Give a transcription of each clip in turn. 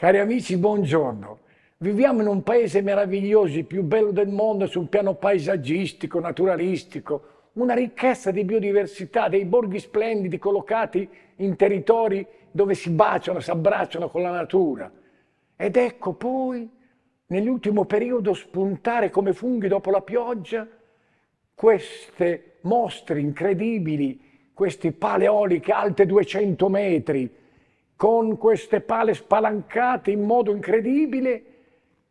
Cari amici, buongiorno. Viviamo in un paese meraviglioso, il più bello del mondo sul piano paesaggistico, naturalistico, una ricchezza di biodiversità, dei borghi splendidi collocati in territori dove si baciano, si abbracciano con la natura. Ed ecco poi, nell'ultimo periodo, spuntare come funghi dopo la pioggia queste mostre incredibili, questi paleoli che alte 200 metri, con queste pale spalancate in modo incredibile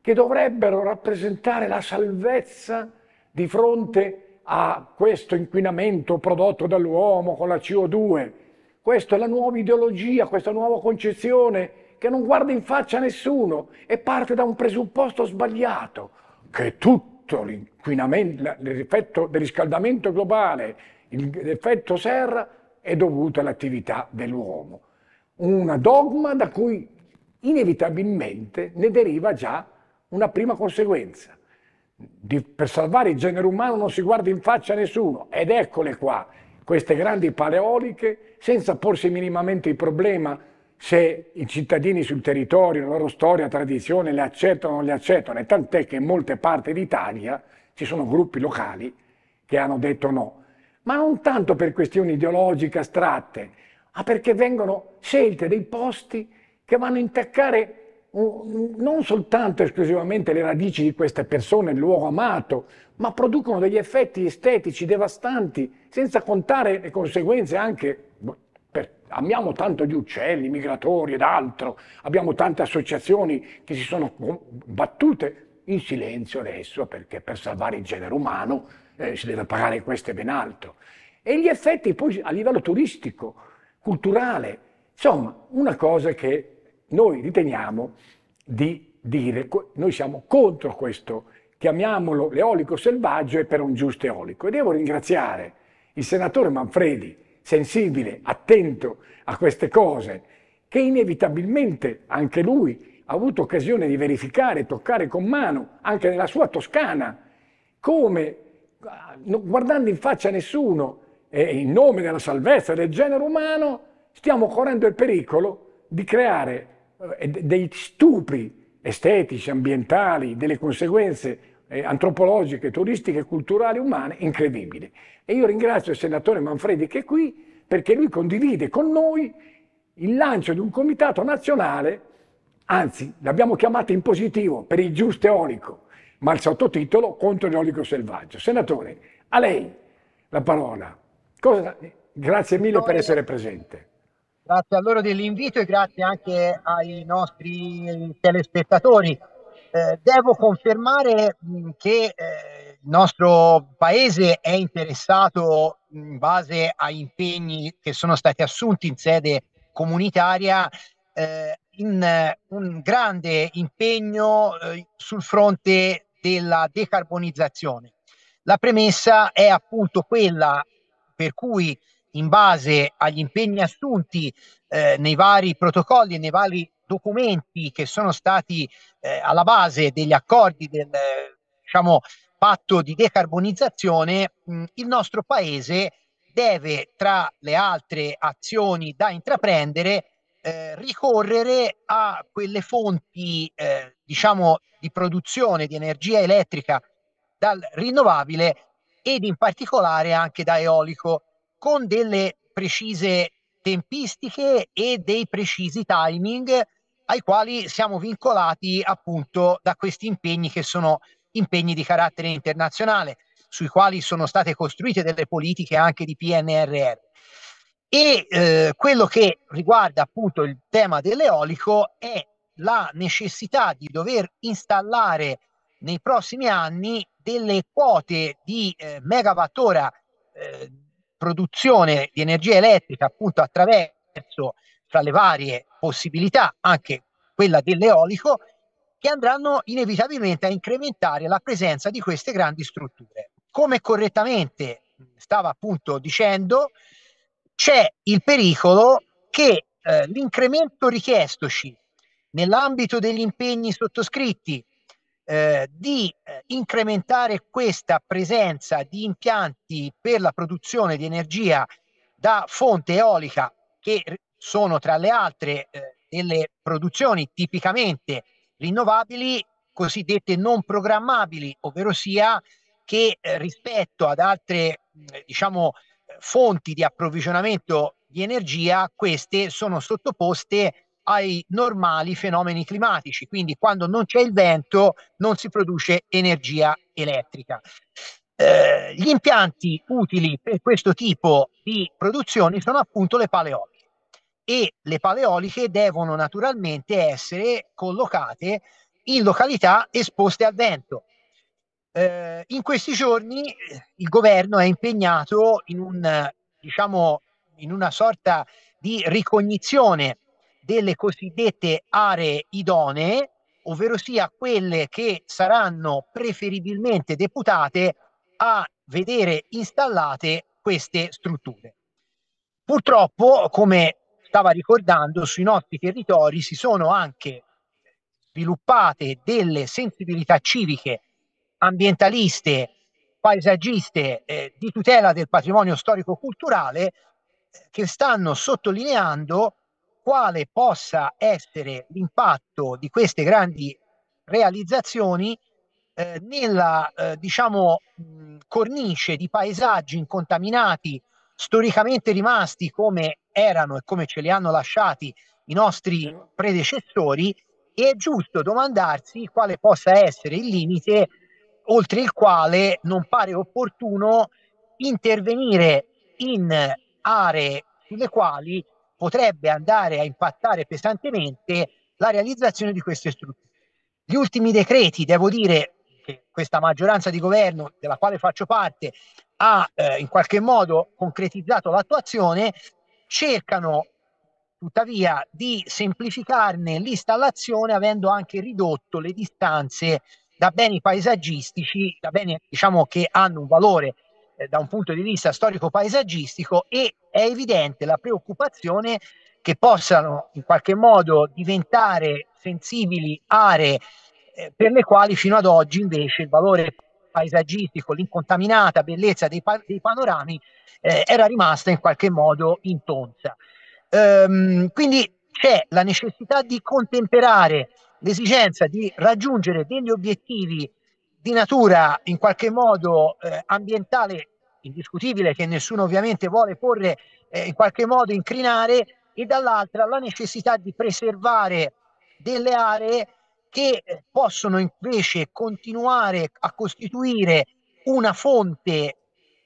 che dovrebbero rappresentare la salvezza di fronte a questo inquinamento prodotto dall'uomo con la CO2. Questa è la nuova ideologia, questa nuova concezione che non guarda in faccia a nessuno e parte da un presupposto sbagliato, che tutto l'inquinamento, l'effetto del riscaldamento globale, l'effetto serra è dovuto all'attività dell'uomo una dogma da cui inevitabilmente ne deriva già una prima conseguenza. Di, per salvare il genere umano non si guarda in faccia a nessuno ed eccole qua queste grandi paleoliche senza porsi minimamente il problema se i cittadini sul territorio, la loro storia, tradizione le accettano o non le accettano e tant'è che in molte parti d'Italia ci sono gruppi locali che hanno detto no, ma non tanto per questioni ideologiche astratte, ma ah, perché vengono scelte dei posti che vanno a intaccare non soltanto esclusivamente le radici di queste persone, il luogo amato, ma producono degli effetti estetici devastanti, senza contare le conseguenze anche boh, per, amiamo tanto gli uccelli, i migratori ed altro, abbiamo tante associazioni che si sono battute in silenzio adesso perché per salvare il genere umano eh, si deve pagare questo e ben altro. E gli effetti poi a livello turistico, culturale, insomma una cosa che noi riteniamo di dire, noi siamo contro questo, chiamiamolo l'eolico selvaggio e per un giusto eolico. E devo ringraziare il senatore Manfredi, sensibile, attento a queste cose, che inevitabilmente anche lui ha avuto occasione di verificare, toccare con mano, anche nella sua Toscana, come, ah, guardando in faccia a nessuno, e in nome della salvezza del genere umano stiamo correndo il pericolo di creare eh, dei stupri estetici, ambientali, delle conseguenze eh, antropologiche, turistiche, culturali, umane incredibili. E io ringrazio il senatore Manfredi che è qui perché lui condivide con noi il lancio di un comitato nazionale, anzi l'abbiamo chiamato in positivo per il giusto eolico, ma il sottotitolo contro l'eolico selvaggio. Senatore, a lei la parola. Cosa, grazie mille per essere presente. Grazie a loro dell'invito e grazie anche ai nostri eh, telespettatori. Eh, devo confermare che eh, il nostro paese è interessato in base a impegni che sono stati assunti in sede comunitaria eh, in eh, un grande impegno eh, sul fronte della decarbonizzazione. La premessa è appunto quella per cui in base agli impegni assunti eh, nei vari protocolli e nei vari documenti che sono stati eh, alla base degli accordi del diciamo, patto di decarbonizzazione, mh, mm, il nostro Paese deve, tra le altre azioni da intraprendere, eh, ricorrere a quelle fonti eh, diciamo, di produzione di energia elettrica dal rinnovabile ed in particolare anche da eolico con delle precise tempistiche e dei precisi timing ai quali siamo vincolati appunto da questi impegni che sono impegni di carattere internazionale sui quali sono state costruite delle politiche anche di PNRR. E eh, quello che riguarda appunto il tema dell'eolico è la necessità di dover installare nei prossimi anni delle quote di eh, megawattora eh, produzione di energia elettrica appunto attraverso tra le varie possibilità anche quella dell'eolico che andranno inevitabilmente a incrementare la presenza di queste grandi strutture. Come correttamente stava appunto dicendo, c'è il pericolo che eh, l'incremento richiestoci nell'ambito degli impegni sottoscritti eh, di eh, incrementare questa presenza di impianti per la produzione di energia da fonte eolica che sono tra le altre eh, delle produzioni tipicamente rinnovabili cosiddette non programmabili, ovvero sia che eh, rispetto ad altre mm, diciamo, eh, fonti di approvvigionamento di energia, queste sono sottoposte ai normali fenomeni climatici, quindi quando non c'è il vento non si produce energia elettrica. Eh, gli impianti utili per questo tipo di produzioni sono appunto le paleoliche e le paleoliche devono naturalmente essere collocate in località esposte al vento. Eh, in questi giorni eh, il governo è impegnato in un diciamo in una sorta di ricognizione delle cosiddette aree idonee, ovvero sia quelle che saranno preferibilmente deputate a vedere installate queste strutture. Purtroppo, come stava ricordando, sui nostri territori si sono anche sviluppate delle sensibilità civiche, ambientaliste, paesaggiste, eh, di tutela del patrimonio storico-culturale, eh, che stanno sottolineando quale possa essere l'impatto di queste grandi realizzazioni eh, nella eh, diciamo, mh, cornice di paesaggi incontaminati storicamente rimasti come erano e come ce li hanno lasciati i nostri predecessori e è giusto domandarsi quale possa essere il limite oltre il quale non pare opportuno intervenire in aree sulle quali potrebbe andare a impattare pesantemente la realizzazione di queste strutture. Gli ultimi decreti, devo dire, che questa maggioranza di governo della quale faccio parte ha eh, in qualche modo concretizzato l'attuazione, cercano tuttavia di semplificarne l'installazione avendo anche ridotto le distanze da beni paesaggistici, da beni diciamo, che hanno un valore eh, da un punto di vista storico-paesaggistico e è evidente la preoccupazione che possano in qualche modo diventare sensibili aree eh, per le quali fino ad oggi invece il valore paesaggistico, l'incontaminata bellezza dei, pa- dei panorami eh, era rimasta in qualche modo intonsa. Ehm, quindi c'è la necessità di contemperare l'esigenza di raggiungere degli obiettivi di natura in qualche modo eh, ambientale indiscutibile che nessuno ovviamente vuole porre eh, in qualche modo incrinare e dall'altra la necessità di preservare delle aree che eh, possono invece continuare a costituire una fonte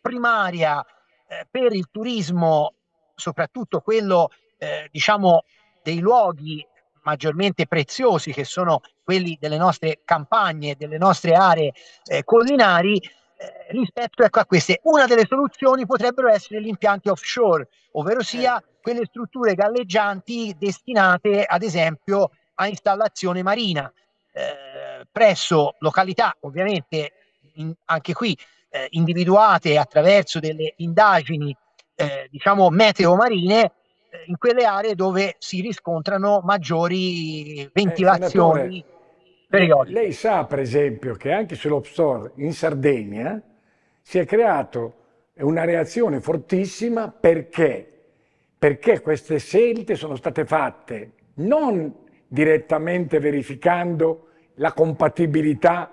primaria eh, per il turismo, soprattutto quello eh, diciamo dei luoghi maggiormente preziosi, che sono quelli delle nostre campagne, delle nostre aree eh, collinari, eh, rispetto ecco, a queste. Una delle soluzioni potrebbero essere gli impianti offshore, ovvero sia certo. quelle strutture galleggianti destinate ad esempio a installazione marina, eh, presso località ovviamente in, anche qui eh, individuate attraverso delle indagini eh, diciamo meteomarine in quelle aree dove si riscontrano maggiori ventilazioni eh, periodiche. Lei sa, per esempio, che anche sull'Op Store in Sardegna si è creata una reazione fortissima perché? perché queste scelte sono state fatte non direttamente verificando la compatibilità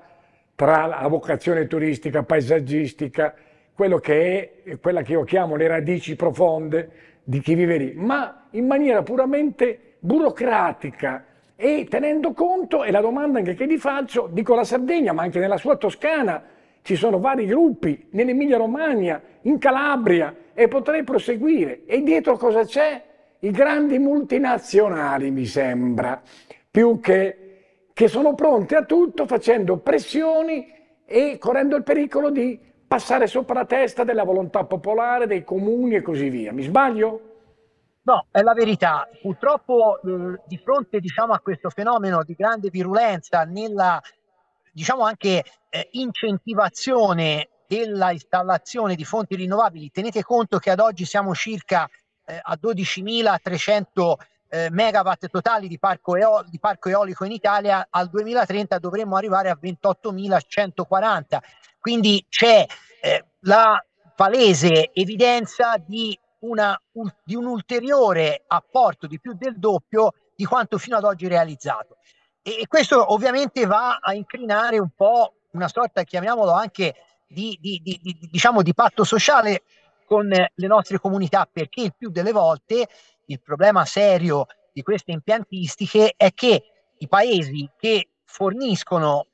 tra la vocazione turistica, paesaggistica, quello che è quella che io chiamo le radici profonde di chi vive lì, ma in maniera puramente burocratica e tenendo conto, e la domanda anche che vi faccio, dico la Sardegna, ma anche nella sua Toscana ci sono vari gruppi, nell'Emilia Romagna, in Calabria e potrei proseguire. E dietro cosa c'è? I grandi multinazionali, mi sembra, più che, che sono pronti a tutto facendo pressioni e correndo il pericolo di passare sopra la testa della volontà popolare, dei comuni e così via. Mi sbaglio? No, è la verità. Purtroppo eh, di fronte diciamo, a questo fenomeno di grande virulenza nella diciamo anche eh, incentivazione della installazione di fonti rinnovabili, tenete conto che ad oggi siamo circa eh, a 12.300 eh, megawatt totali di parco, eol- di parco eolico in Italia, al 2030 dovremmo arrivare a 28.140 quindi c'è eh, la palese evidenza di, una, un, di un ulteriore apporto di più del doppio di quanto fino ad oggi realizzato. E, e questo ovviamente va a incrinare un po' una sorta, chiamiamolo anche, di, di, di, di, diciamo, di patto sociale con eh, le nostre comunità, perché il più delle volte il problema serio di queste impiantistiche è che i paesi che forniscono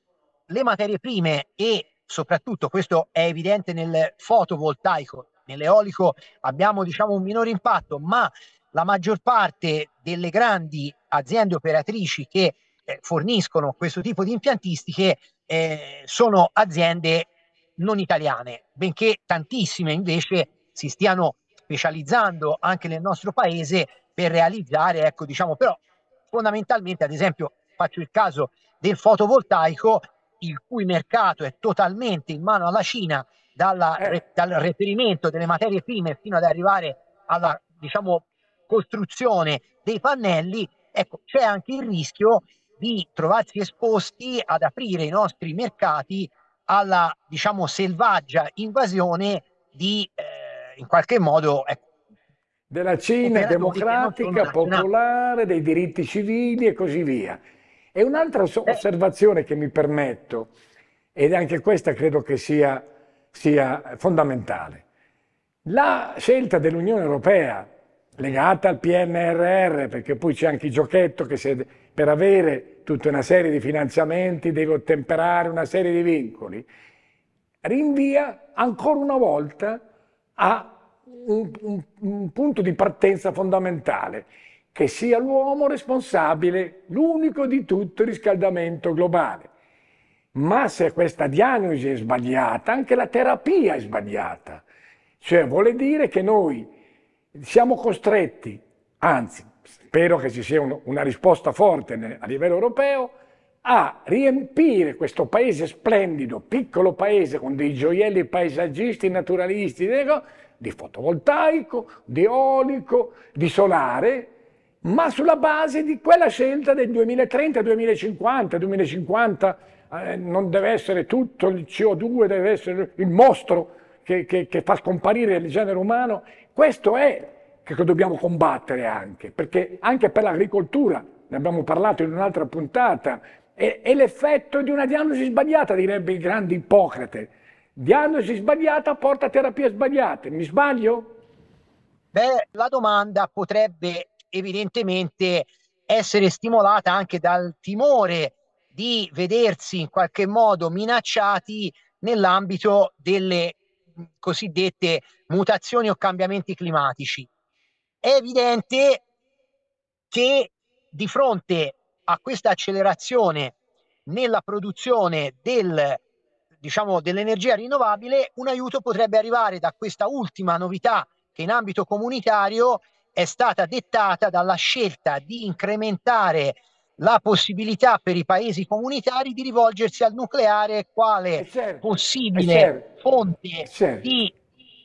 le materie prime e soprattutto questo è evidente nel fotovoltaico, nell'eolico abbiamo diciamo un minore impatto, ma la maggior parte delle grandi aziende operatrici che eh, forniscono questo tipo di impiantistiche eh, sono aziende non italiane, benché tantissime invece si stiano specializzando anche nel nostro paese per realizzare, ecco diciamo però fondamentalmente ad esempio faccio il caso del fotovoltaico, il cui mercato è totalmente in mano alla Cina, dalla, eh. dal reperimento delle materie prime fino ad arrivare alla diciamo, costruzione dei pannelli, ecco, c'è anche il rischio di trovarsi esposti ad aprire i nostri mercati alla diciamo, selvaggia invasione di eh, in qualche modo ecco, della Cina democratica, popolare, dei diritti civili e così via. E un'altra eh. osservazione che mi permetto, ed anche questa credo che sia, sia fondamentale, la scelta dell'Unione Europea legata al PNRR, perché poi c'è anche il giochetto che se, per avere tutta una serie di finanziamenti deve ottemperare una serie di vincoli, rinvia ancora una volta a un, un, un punto di partenza fondamentale, che sia l'uomo responsabile, l'unico di tutto il riscaldamento globale. Ma se questa diagnosi è sbagliata, anche la terapia è sbagliata. Cioè vuole dire che noi siamo costretti, anzi spero che ci sia un, una risposta forte a livello europeo, a riempire questo paese splendido, piccolo paese con dei gioielli paesaggisti, naturalisti, di fotovoltaico, di eolico, di solare, ma sulla base di quella scelta del 2030, 2050, 2050 eh, non deve essere tutto il CO2, deve essere il mostro che, che, che fa scomparire il genere umano, questo è che dobbiamo combattere anche, perché anche per l'agricoltura, ne abbiamo parlato in un'altra puntata, è, è l'effetto di una diagnosi sbagliata, direbbe il grande Ippocrate. Diagnosi sbagliata porta a terapie sbagliate, mi sbaglio? Beh, la domanda potrebbe evidentemente essere stimolata anche dal timore di vedersi in qualche modo minacciati nell'ambito delle mm, cosiddette mutazioni o cambiamenti climatici. È evidente che di fronte a questa accelerazione nella produzione del, diciamo, dell'energia rinnovabile, un aiuto potrebbe arrivare da questa ultima novità che in ambito comunitario è stata dettata dalla scelta di incrementare la possibilità per i paesi comunitari di rivolgersi al nucleare quale certo, possibile certo, fonte certo. di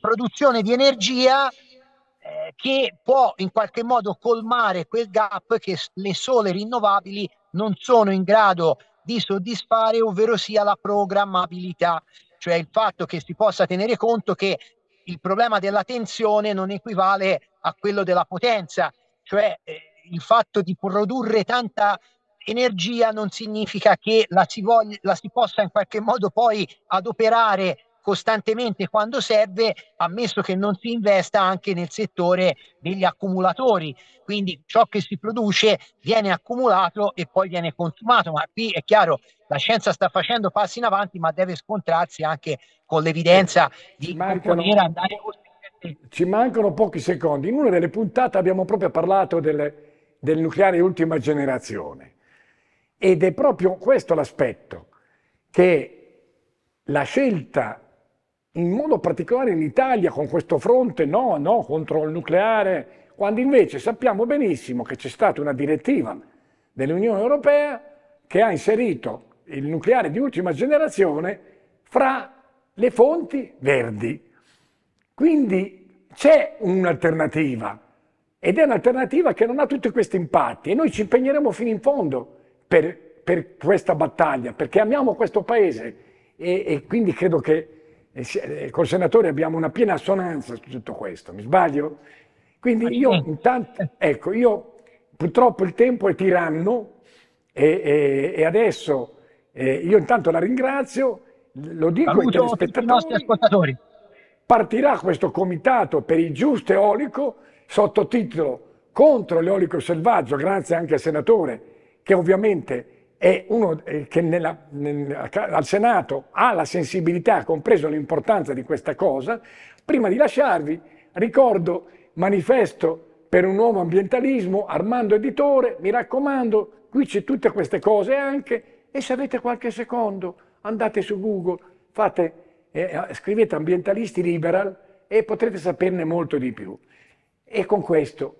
produzione di energia eh, che può in qualche modo colmare quel gap che le sole rinnovabili non sono in grado di soddisfare, ovvero sia la programmabilità, cioè il fatto che si possa tenere conto che il problema della tensione non equivale a quello della potenza, cioè eh, il fatto di produrre tanta energia non significa che la si, voglia, la si possa in qualche modo poi adoperare costantemente quando serve, ammesso che non si investa anche nel settore degli accumulatori. Quindi ciò che si produce viene accumulato e poi viene consumato. Ma qui è chiaro, la scienza sta facendo passi in avanti, ma deve scontrarsi anche con l'evidenza di Mancano... andare oltre ci mancano pochi secondi. In una delle puntate abbiamo proprio parlato delle, del nucleare ultima generazione. Ed è proprio questo l'aspetto, che la scelta, in modo particolare in Italia, con questo fronte no, no contro il nucleare, quando invece sappiamo benissimo che c'è stata una direttiva dell'Unione Europea che ha inserito il nucleare di ultima generazione fra le fonti verdi. Quindi c'è un'alternativa ed è un'alternativa che non ha tutti questi impatti e noi ci impegneremo fino in fondo per, per questa battaglia perché amiamo questo paese e, e quindi credo che eh, eh, col senatore abbiamo una piena assonanza su tutto questo, mi sbaglio? Quindi io intanto, ecco, io purtroppo il tempo è tiranno e, e, e adesso eh, io intanto la ringrazio, lo dico Saluto ai telespettatori partirà questo comitato per il giusto eolico, sottotitolo contro l'eolico selvaggio, grazie anche al senatore, che ovviamente è uno eh, che nella, nel, al Senato ha la sensibilità, ha compreso l'importanza di questa cosa. Prima di lasciarvi, ricordo manifesto per un nuovo ambientalismo, Armando Editore, mi raccomando, qui c'è tutte queste cose anche, e se avete qualche secondo andate su Google, fate eh, scrivete ambientalisti liberal e potrete saperne molto di più. E con questo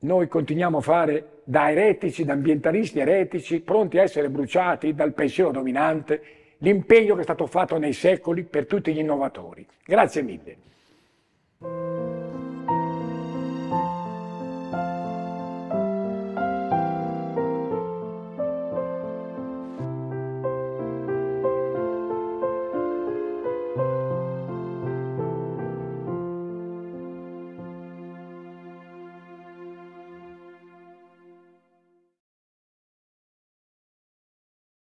noi continuiamo a fare da eretici, da ambientalisti eretici, pronti a essere bruciati dal pensiero dominante, l'impegno che è stato fatto nei secoli per tutti gli innovatori. Grazie mille.